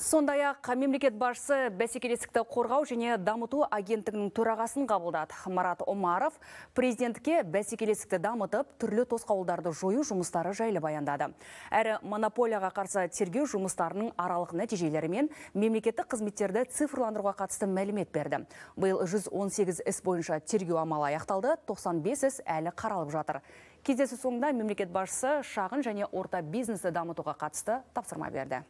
сондай ақ мемлекет басшысы бәсекелестікті қорғау және дамыту агенттігінің төрағасын қабылдады марат омаров президентке бәсекелестікті дамытып түрлі тосқауылдарды жою жұмыстары жайлы баяндады әрі монополияға қарсы тергеу жұмыстарының аралық нәтижелері мен мемлекеттік қызметтерді цифрландыруға қатысты мәлімет берді биыл 118 іс бойынша тергеу амалы аяқталды 95 іс әлі қаралып жатыр кездесу соңында мемлекет басшысы шағын және орта бизнесті дамытуға қатысты тапсырма берді